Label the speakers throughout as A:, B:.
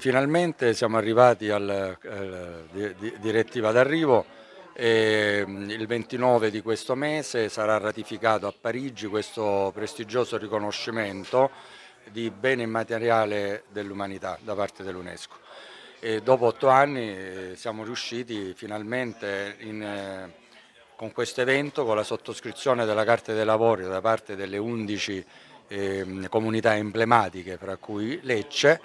A: Finalmente siamo arrivati alla direttiva d'arrivo. E mm, il 29 di questo mese sarà ratificato a Parigi questo prestigioso riconoscimento di bene immateriale dell'umanità da parte dell'UNESCO. dopo otto anni eh, siamo riusciti finalmente in, eh, con questo evento, con la sottoscrizione della Carta dei Lavori da parte delle 11 ehm, comunità emblematiche, fra cui Lecce,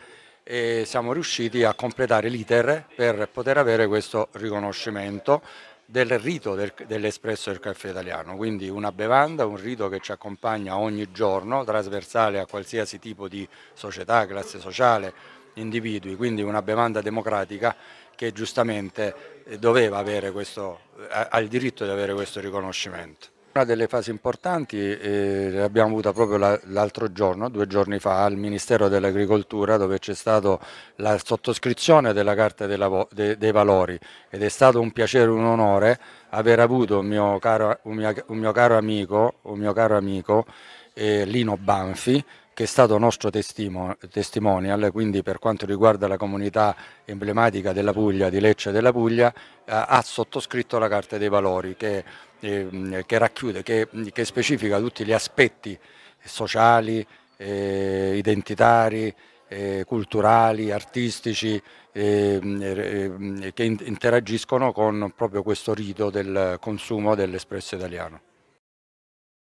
A: e siamo riusciti a completare l'iter per poter avere questo riconoscimento del rito del, dell'espresso del caffè italiano, quindi una bevanda, un rito che ci accompagna ogni giorno, trasversale a qualsiasi tipo di società, classe sociale, individui, quindi una bevanda democratica che giustamente doveva avere questo, eh, ha il diritto di avere questo riconoscimento. Una delle fasi importanti eh, l'abbiamo avuta proprio l'altro giorno, due giorni fa, al Ministero dell'Agricoltura dove c'è stata la sottoscrizione della Carta dei, Valori ed è stato un piacere, e un onore aver avuto un mio caro, un mio, un mio caro amico, mio caro amico eh, Lino Banfi che è stato nostro testimonial, quindi per quanto riguarda la comunità emblematica della Puglia, di Lecce della Puglia, eh, ha sottoscritto la Carta dei Valori che eh, che racchiude, che, che, specifica tutti gli aspetti eh, sociali, eh, identitari, eh, culturali, artistici ehm, eh, ehm, che interagiscono con proprio questo rito del consumo dell'espresso italiano.